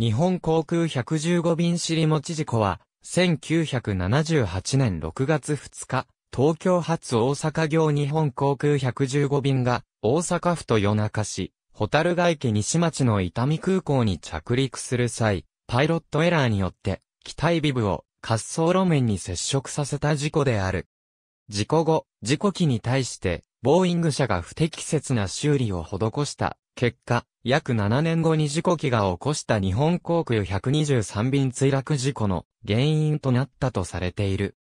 日本航空115便尻持事故は、1978年6月2日、東京発大阪行日本航空115便が、大阪府と夜中市、ホタルヶ池西町の伊丹空港に着陸する際、パイロットエラーによって、機体ビブを滑走路面に接触させた事故である。事故後、事故機に対して、ボーイング社が不適切な修理を施した結果、約7年後に事故機が起こした日本航空123便墜落事故の原因となったとされている。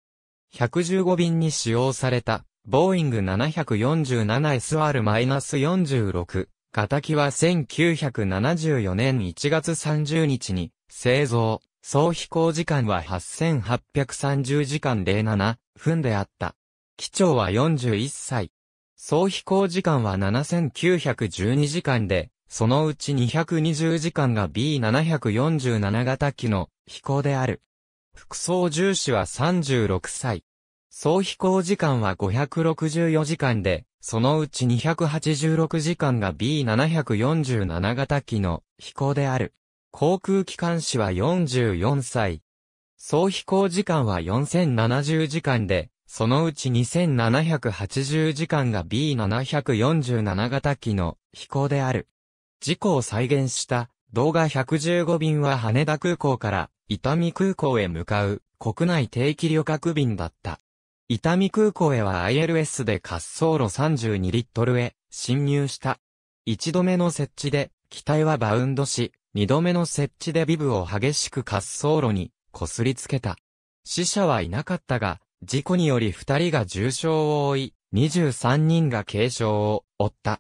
115便に使用された、ボーイング 747SR-46 型は1974年1月30日に製造、総飛行時間は8830時間07分であった。機長は41歳。総飛行時間は7912時間で、そのうち220時間が B747 型機の飛行である。副操縦士は36歳。総飛行時間は564時間で、そのうち286時間が B747 型機の飛行である。航空機関士は44歳。総飛行時間は4070時間で、そのうち2780時間が B747 型機の飛行である。事故を再現した動画115便は羽田空港から伊丹空港へ向かう国内定期旅客便だった。伊丹空港へは ILS で滑走路32リットルへ侵入した。一度目の設置で機体はバウンドし、二度目の設置でビブを激しく滑走路にこすりつけた。死者はいなかったが、事故により2人が重傷を負い、23人が軽傷を負った。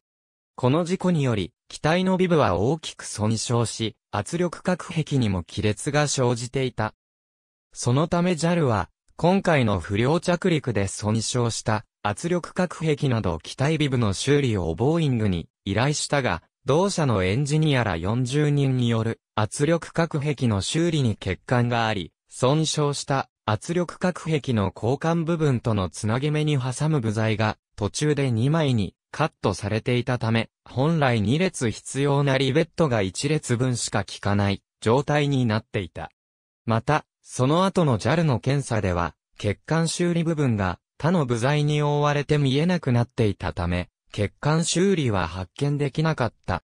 この事故により、機体のビブは大きく損傷し、圧力隔壁にも亀裂が生じていた。そのため JAL は、今回の不良着陸で損傷した圧力隔壁など機体ビブの修理をボーイングに依頼したが、同社のエンジニアら40人による圧力隔壁の修理に欠陥があり、損傷した圧力隔壁の交換部分とのつなぎ目に挟む部材が途中で2枚にカットされていたため、本来2列必要なリベットが1列分しか効かない状態になっていた。また、その後の JAL の検査では、血管修理部分が他の部材に覆われて見えなくなっていたため、血管修理は発見できなかった。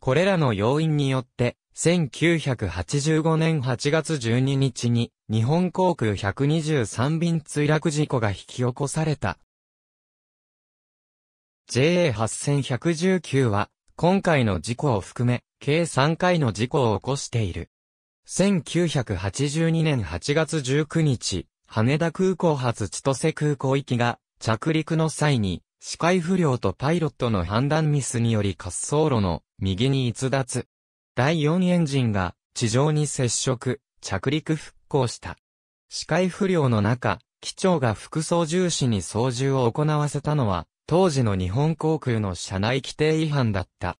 これらの要因によって、1985年8月12日に日本航空123便墜落事故が引き起こされた。JA8119 は今回の事故を含め計3回の事故を起こしている。1982年8月19日、羽田空港発千歳空港行きが着陸の際に視界不良とパイロットの判断ミスにより滑走路の右に逸脱。第4エンジンが地上に接触、着陸復興した。視界不良の中、機長が副操縦士に操縦を行わせたのは、当時の日本航空の社内規定違反だった。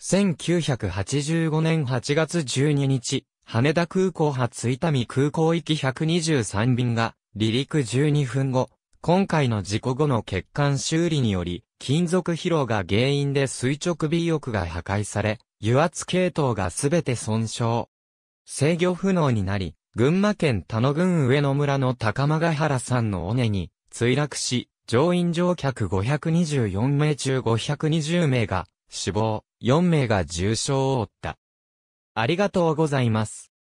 1985年8月12日、羽田空港発伊丹空港行き123便が、離陸12分後、今回の事故後の欠陥修理により、金属疲労が原因で垂直尾翼が破壊され、油圧系統がすべて損傷。制御不能になり、群馬県田野郡上野村の高間ヶ原んの尾根に墜落し、乗員乗客524名中520名が死亡、4名が重傷を負った。ありがとうございます。